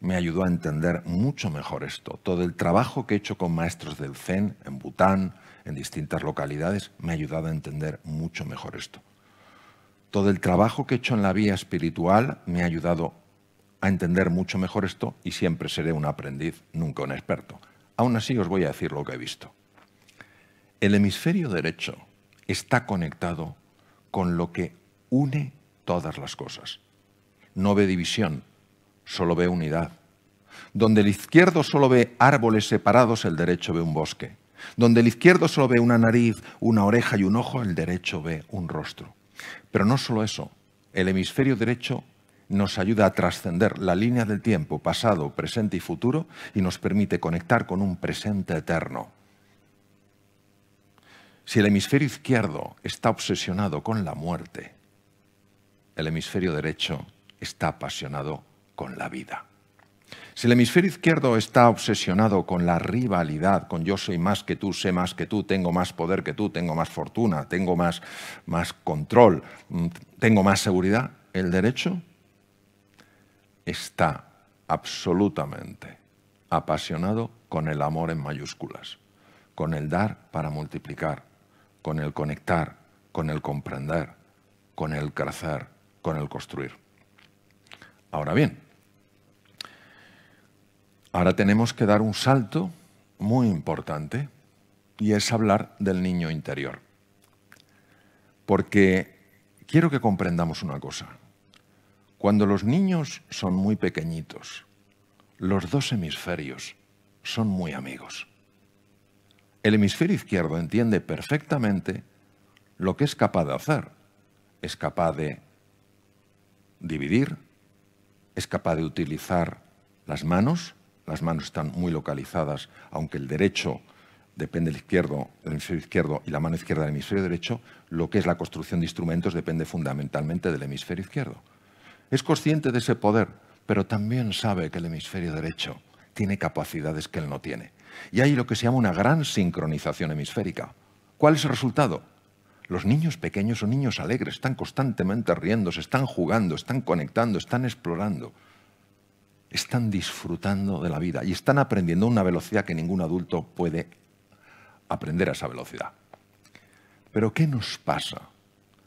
[SPEAKER 1] me ayudó a entender mucho mejor esto. Todo el trabajo que he hecho con maestros del Zen en Bután, en distintas localidades, me ha ayudado a entender mucho mejor esto. Todo el trabajo que he hecho en la vía espiritual me ha ayudado a entender mucho mejor esto y siempre seré un aprendiz, nunca un experto. Aún así os voy a decir lo que he visto. El hemisferio derecho está conectado con lo que une todas las cosas. No ve división, solo ve unidad. Donde el izquierdo solo ve árboles separados, el derecho ve un bosque. Donde el izquierdo solo ve una nariz, una oreja y un ojo, el derecho ve un rostro. Pero no solo eso, el hemisferio derecho nos ayuda a trascender la línea del tiempo pasado, presente y futuro y nos permite conectar con un presente eterno. Si el hemisferio izquierdo está obsesionado con la muerte, el hemisferio derecho está apasionado con la vida. Si el hemisferio izquierdo está obsesionado con la rivalidad, con yo soy más que tú, sé más que tú, tengo más poder que tú, tengo más fortuna, tengo más, más control, mm, tengo más seguridad, el derecho está absolutamente apasionado con el amor en mayúsculas, con el dar para multiplicar, con el conectar, con el comprender, con el crecer, con el construir. Ahora bien, ahora tenemos que dar un salto muy importante y es hablar del niño interior. Porque quiero que comprendamos una cosa. Cuando los niños son muy pequeñitos, los dos hemisferios son muy amigos. El hemisferio izquierdo entiende perfectamente lo que es capaz de hacer. Es capaz de dividir, es capaz de utilizar las manos, las manos están muy localizadas, aunque el derecho depende del izquierdo, del hemisferio izquierdo y la mano izquierda del hemisferio derecho, lo que es la construcción de instrumentos depende fundamentalmente del hemisferio izquierdo es consciente de ese poder, pero también sabe que el hemisferio derecho tiene capacidades que él no tiene. Y hay lo que se llama una gran sincronización hemisférica. ¿Cuál es el resultado? Los niños pequeños son niños alegres, están constantemente se están jugando, están conectando, están explorando, están disfrutando de la vida y están aprendiendo a una velocidad que ningún adulto puede aprender a esa velocidad. Pero ¿qué nos pasa?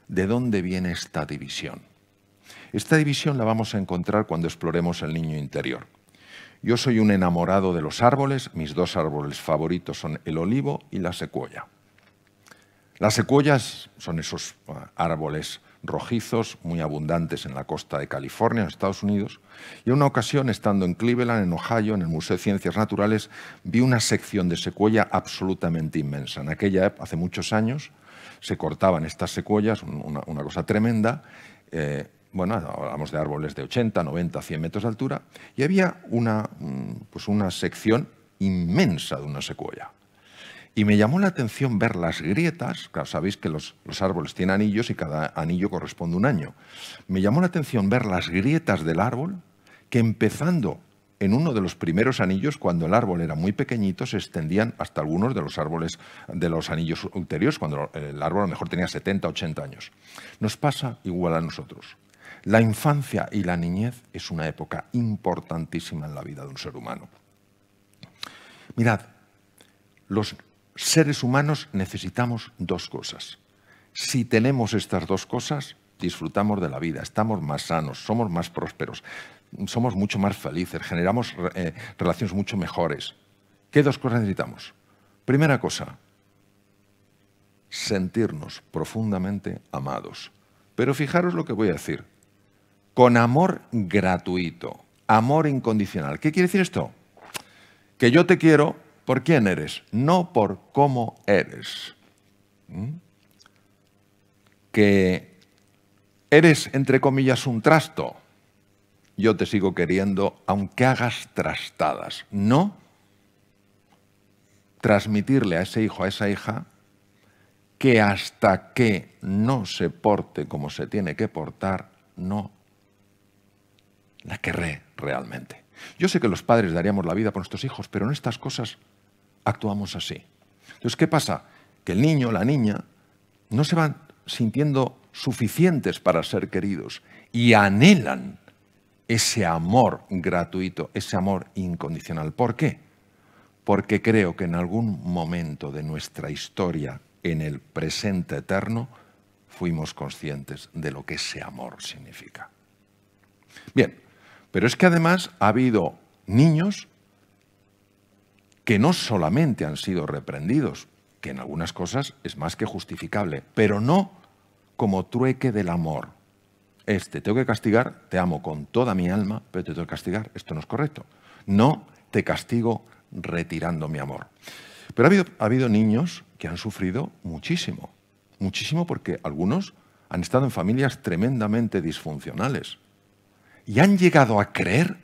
[SPEAKER 1] ¿De dónde viene esta división? Esta división la vamos a encontrar cuando exploremos el niño interior. Yo soy un enamorado de los árboles, mis dos árboles favoritos son el olivo y la secuoya. Las secuoyas son esos ah, árboles rojizos muy abundantes en la costa de California, en Estados Unidos, y en una ocasión, estando en Cleveland, en Ohio, en el Museo de Ciencias Naturales, vi una sección de secuoya absolutamente inmensa. En aquella época, hace muchos años, se cortaban estas secuoyas, una, cosa tremenda, eh, bueno, hablamos de árboles de 80, 90, 100 metros de altura, y había una, mm, pues una sección inmensa de una secuoya. Y me llamó la atención ver las grietas, sabéis que los, árboles tienen anillos y cada anillo corresponde a un año. Me llamó la atención ver las grietas del árbol que empezando en uno de los primeros anillos, cuando el árbol era muy pequeñito, se extendían hasta algunos de los árboles de los anillos ulteriores, cuando el árbol a lo mejor tenía 70, 80 años. Nos pasa igual a nosotros. La infancia y la niñez es una época importantísima en la vida de un ser humano. Mirad, los seres humanos necesitamos dos cosas. Si tenemos estas dos cosas, disfrutamos de la vida, estamos más sanos, somos más prósperos, somos mucho más felices, generamos eh, relaciones mucho mejores. ¿Qué dos cosas necesitamos? Primera cosa, sentirnos profundamente amados. Pero fijaros lo que voy a decir con amor gratuito, amor incondicional. ¿Qué quiere decir esto? Que yo te quiero por quién eres, no por cómo eres. ¿Mm? Que eres, entre comillas, un trasto. Yo te sigo queriendo aunque hagas trastadas. No transmitirle a ese hijo, a esa hija, que hasta que no se porte como se tiene que portar, no la querré realmente. Yo sé que los padres daríamos la vida por nuestros hijos, pero en estas cosas actuamos así. Entonces, ¿qué pasa? Que el niño, la niña, no se van sintiendo suficientes para ser queridos y anhelan ese amor gratuito, ese amor incondicional. ¿Por qué? Porque creo que en algún momento de nuestra historia, en el presente eterno, fuimos conscientes de lo que ese amor significa. Bien, pero es que además ha habido niños que no solamente han sido reprendidos, que en algunas cosas es más que justificable, pero no como trueque del amor. Este, tengo que castigar, te amo con toda mi alma, pero te tengo que castigar, esto no es correcto. No te castigo retirando mi amor. Pero ha habido, ha habido niños que han sufrido muchísimo, muchísimo porque algunos han estado en familias tremendamente disfuncionales y han llegado a creer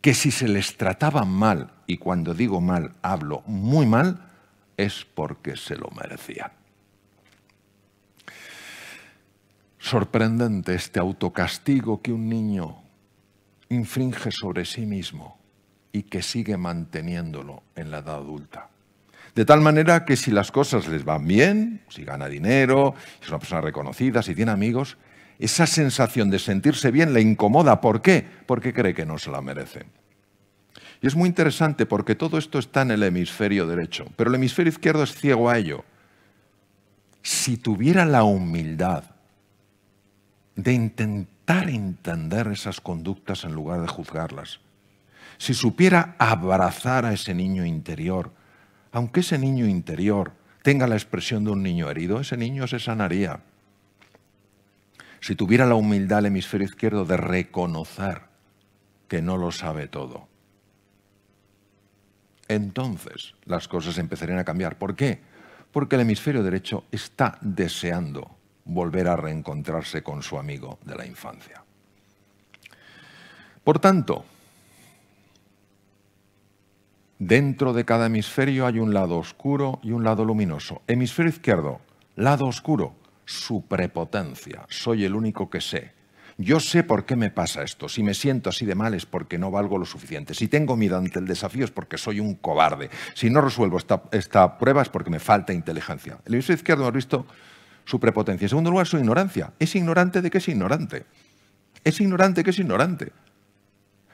[SPEAKER 1] que si se les trataba mal, y cuando digo mal hablo muy mal, es porque se lo merecían. Sorprendente este autocastigo que un niño infringe sobre sí mismo y que sigue manteniéndolo en la edad adulta. De tal manera que si las cosas les van bien, si gana dinero, si es una persona reconocida, si tiene amigos, esa sensación de sentirse bien le incomoda. ¿Por qué? Porque cree que no se la merece. Y es muy interesante porque todo esto está en el hemisferio derecho, pero el hemisferio izquierdo es ciego a ello. Si tuviera la humildad de intentar entender esas conductas en lugar de juzgarlas, si supiera abrazar a ese niño interior, aunque ese niño interior tenga la expresión de un niño herido, ese niño se sanaría si tuviera la humildad el hemisferio izquierdo de reconocer que no lo sabe todo, entonces las cosas empezarían a cambiar. ¿Por qué? Porque el hemisferio derecho está deseando volver a reencontrarse con su amigo de la infancia. Por tanto, dentro de cada hemisferio hay un lado oscuro y un lado luminoso. Hemisferio izquierdo, lado oscuro, su prepotencia. Soy el único que sé. Yo sé por qué me pasa esto. Si me siento así de mal es porque no valgo lo suficiente. Si tengo miedo ante el desafío es porque soy un cobarde. Si no resuelvo esta, prueba es porque me falta inteligencia. El hemisferio izquierdo hemos visto su prepotencia. En segundo lugar, su ignorancia. Es ignorante de que es ignorante. Es ignorante que es ignorante.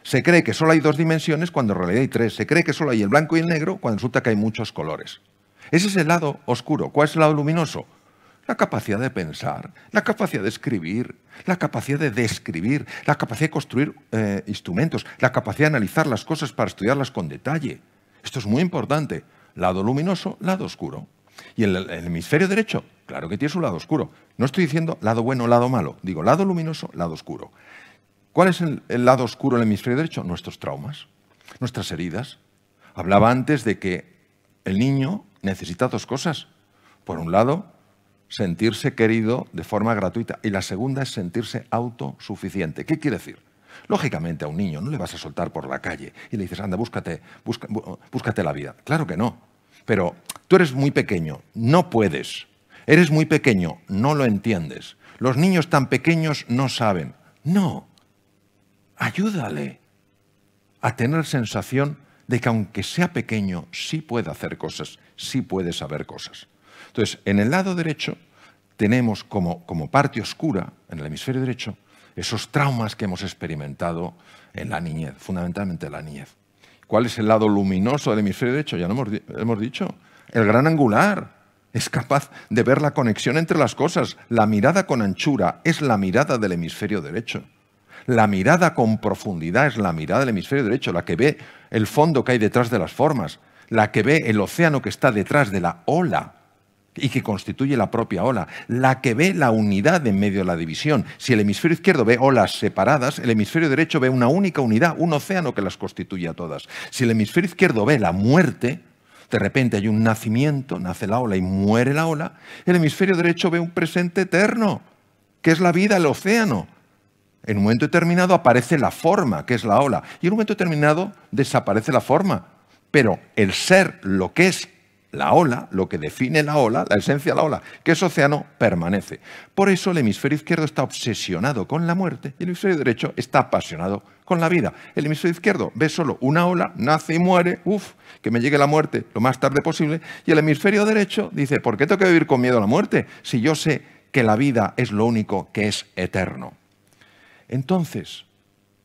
[SPEAKER 1] Se cree que solo hay dos dimensiones cuando en realidad hay tres. Se cree que solo hay el blanco y el negro cuando resulta que hay muchos colores. Ese es el lado oscuro. ¿Cuál es el lado luminoso? La capacidad de pensar, la capacidad de escribir, la capacidad de describir, la capacidad de construir eh, instrumentos, la capacidad de analizar las cosas para estudiarlas con detalle. Esto es muy importante. Lado luminoso, lado oscuro. Y el, hemisferio derecho, claro que tiene su lado oscuro. No estoy diciendo lado bueno, lado malo. Digo lado luminoso, lado oscuro. ¿Cuál es el, el lado oscuro del hemisferio derecho? Nuestros traumas, nuestras heridas. Hablaba antes de que el niño necesita dos cosas. Por un lado, sentirse querido de forma gratuita. Y la segunda es sentirse autosuficiente. ¿Qué quiere decir? Lógicamente a un niño no le vas a soltar por la calle y le dices, anda, búscate, búscate la vida. Claro que no. Pero tú eres muy pequeño, no puedes. Eres muy pequeño, no lo entiendes. Los niños tan pequeños no saben. No, ayúdale a tener sensación de que aunque sea pequeño, sí puede hacer cosas, sí puede saber cosas. Entonces, en el lado derecho tenemos como, parte oscura, en el hemisferio derecho, esos traumas que hemos experimentado en la niñez, fundamentalmente en la niñez. ¿Cuál es el lado luminoso del hemisferio derecho? Ya lo hemos dicho. El gran angular, es capaz de ver la conexión entre las cosas. La mirada con anchura es la mirada del hemisferio derecho. La mirada con profundidad es la mirada del hemisferio derecho, la que ve el fondo que hay detrás de las formas, la que ve el océano que está detrás de la ola y que constituye la propia ola, la que ve la unidad en medio de la división. Si el hemisferio izquierdo ve olas separadas, el hemisferio derecho ve una única unidad, un océano que las constituye a todas. Si el hemisferio izquierdo ve la muerte, de repente hay un nacimiento, nace la ola y muere la ola, el hemisferio derecho ve un presente eterno, que es la vida, el océano. En un momento determinado aparece la forma, que es la ola, y en un momento determinado desaparece la forma. Pero el ser, lo que es la ola, lo que define la ola, la esencia de la ola, que es océano, permanece. Por eso el hemisferio izquierdo está obsesionado con la muerte y el hemisferio derecho está apasionado con la vida. El hemisferio izquierdo ve solo una ola, nace y muere, uff, que me llegue la muerte lo más tarde posible. Y el hemisferio derecho dice, ¿por qué tengo que vivir con miedo a la muerte si yo sé que la vida es lo único que es eterno? Entonces,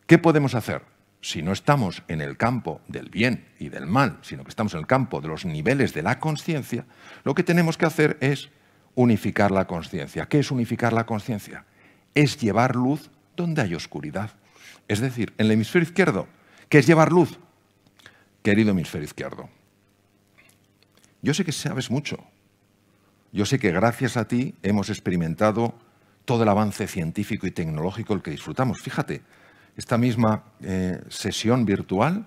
[SPEAKER 1] ¿qué podemos hacer? si no estamos en el campo del bien y del mal, sino que estamos en el campo de los niveles de la conciencia, lo que tenemos que hacer es unificar la conciencia. ¿Qué es unificar la conciencia? Es llevar luz donde hay oscuridad. Es decir, en el hemisferio izquierdo, ¿qué es llevar luz? Querido hemisferio izquierdo, yo sé que sabes mucho. Yo sé que gracias a ti hemos experimentado todo el avance científico y tecnológico el que disfrutamos. Fíjate, esta misma eh, sesión virtual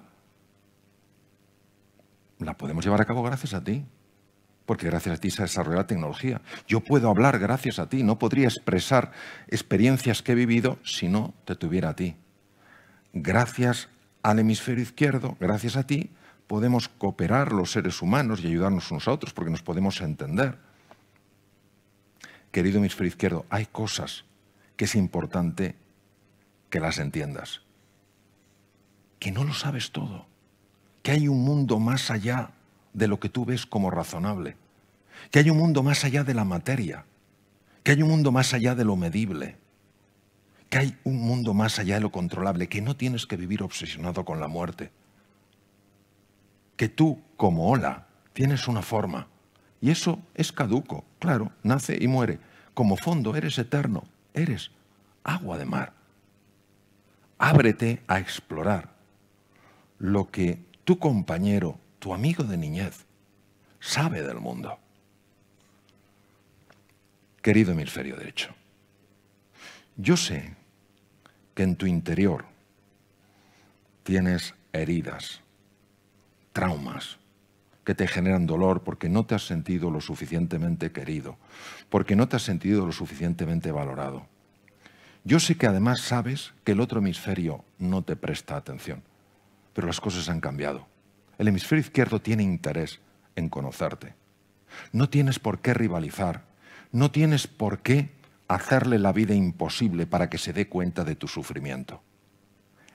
[SPEAKER 1] la podemos llevar a cabo gracias a ti, porque gracias a ti se desarrollado la tecnología. Yo puedo hablar gracias a ti, no podría expresar experiencias que he vivido si no te tuviera a ti. Gracias al hemisferio izquierdo, gracias a ti, podemos cooperar los seres humanos y ayudarnos unos a otros porque nos podemos entender. Querido hemisferio izquierdo, hay cosas que es importante que las entiendas. Que no lo sabes todo, que hay un mundo más allá de lo que tú ves como razonable, que hay un mundo más allá de la materia, que hay un mundo más allá de lo medible, que hay un mundo más allá de lo controlable, que no tienes que vivir obsesionado con la muerte, que tú, como ola, tienes una forma, y eso es caduco, claro, nace y muere. Como fondo eres eterno, eres agua de mar ábrete a explorar lo que tu compañero, tu amigo de niñez, sabe del mundo. Querido hemisferio derecho, yo sé que en tu interior tienes heridas, traumas, que te generan dolor porque no te has sentido lo suficientemente querido, porque no te has sentido lo suficientemente valorado, yo sé que además sabes que el otro hemisferio no te presta atención, pero las cosas han cambiado. El hemisferio izquierdo tiene interés en conocerte. No tienes por qué rivalizar, no tienes por qué hacerle la vida imposible para que se dé cuenta de tu sufrimiento.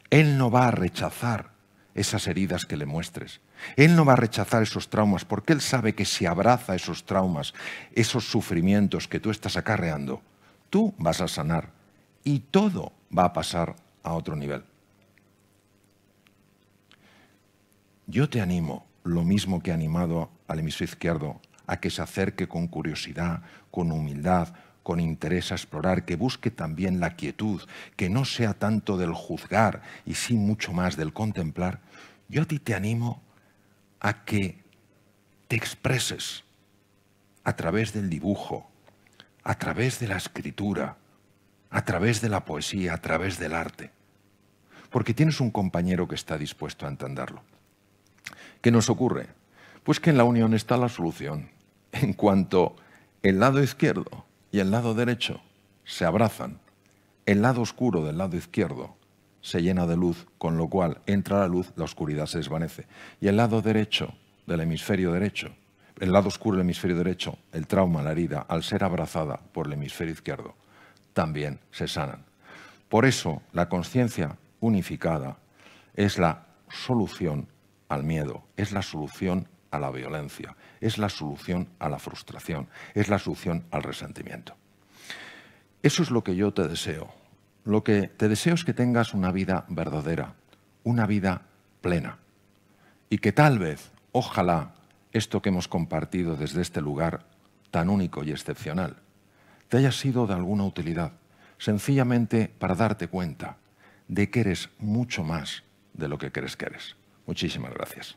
[SPEAKER 1] Él no va a rechazar esas heridas que le muestres. Él no va a rechazar esos traumas porque él sabe que si abraza esos traumas, esos sufrimientos que tú estás acarreando, tú vas a sanar y todo va a pasar a otro nivel. Yo te animo, lo mismo que he animado al emisor izquierdo, a que se acerque con curiosidad, con humildad, con interés a explorar, que busque también la quietud, que no sea tanto del juzgar y sí mucho más del contemplar. Yo a ti te animo a que te expreses a través del dibujo, a través de la escritura, a través de la poesía, a través del arte. Porque tienes un compañero que está dispuesto a entenderlo. ¿Qué nos ocurre? Pues que en la unión está la solución. En cuanto el lado izquierdo y el lado derecho se abrazan, el lado oscuro del lado izquierdo se llena de luz, con lo cual entra la luz, la oscuridad se desvanece. Y el lado derecho del hemisferio derecho, el lado oscuro del hemisferio derecho, el trauma, la herida, al ser abrazada por el hemisferio izquierdo, también se sanan. Por eso la conciencia unificada es la solución al miedo, es la solución a la violencia, es la solución a la frustración, es la solución al resentimiento. Eso es lo que yo te deseo. Lo que te deseo es que tengas una vida verdadera, una vida plena. Y que tal vez, ojalá, esto que hemos compartido desde este lugar tan único y excepcional, te haya sido de alguna utilidad, sencillamente para darte cuenta de que eres mucho más de lo que crees que eres. Muchísimas gracias.